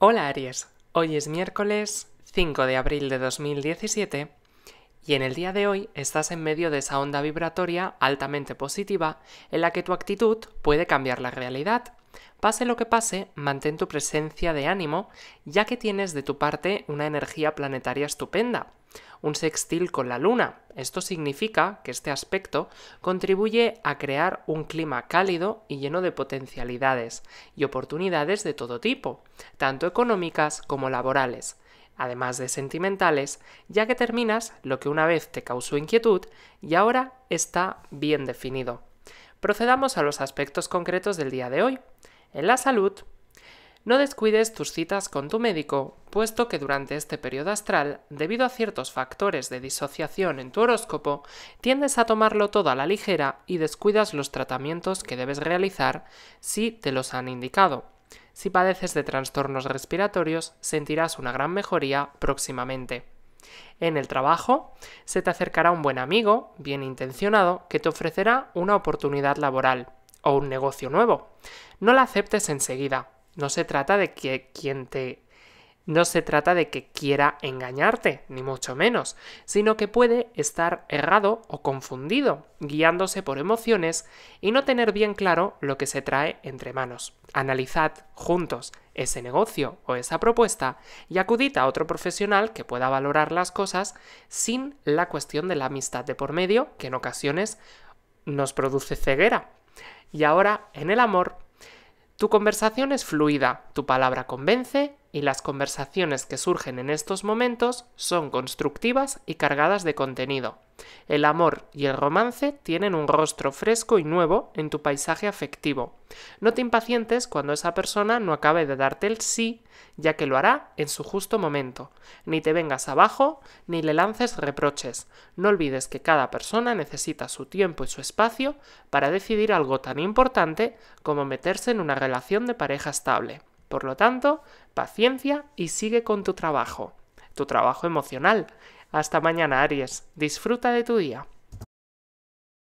Hola Aries, hoy es miércoles 5 de abril de 2017 y en el día de hoy estás en medio de esa onda vibratoria altamente positiva en la que tu actitud puede cambiar la realidad. Pase lo que pase, mantén tu presencia de ánimo, ya que tienes de tu parte una energía planetaria estupenda, un sextil con la luna. Esto significa que este aspecto contribuye a crear un clima cálido y lleno de potencialidades y oportunidades de todo tipo, tanto económicas como laborales, además de sentimentales, ya que terminas lo que una vez te causó inquietud y ahora está bien definido. Procedamos a los aspectos concretos del día de hoy. En la salud, no descuides tus citas con tu médico, puesto que durante este periodo astral, debido a ciertos factores de disociación en tu horóscopo, tiendes a tomarlo todo a la ligera y descuidas los tratamientos que debes realizar si te los han indicado. Si padeces de trastornos respiratorios, sentirás una gran mejoría próximamente. En el trabajo, se te acercará un buen amigo, bien intencionado, que te ofrecerá una oportunidad laboral o un negocio nuevo. No la aceptes enseguida. No se trata de que quien te no se trata de que quiera engañarte, ni mucho menos, sino que puede estar errado o confundido, guiándose por emociones y no tener bien claro lo que se trae entre manos. Analizad juntos ese negocio o esa propuesta y acudita a otro profesional que pueda valorar las cosas sin la cuestión de la amistad de por medio, que en ocasiones nos produce ceguera. Y ahora, en el amor, tu conversación es fluida, tu palabra convence y las conversaciones que surgen en estos momentos son constructivas y cargadas de contenido. El amor y el romance tienen un rostro fresco y nuevo en tu paisaje afectivo. No te impacientes cuando esa persona no acabe de darte el sí, ya que lo hará en su justo momento. Ni te vengas abajo, ni le lances reproches. No olvides que cada persona necesita su tiempo y su espacio para decidir algo tan importante como meterse en una relación de pareja estable. Por lo tanto, paciencia y sigue con tu trabajo, tu trabajo emocional. Hasta mañana, Aries. Disfruta de tu día.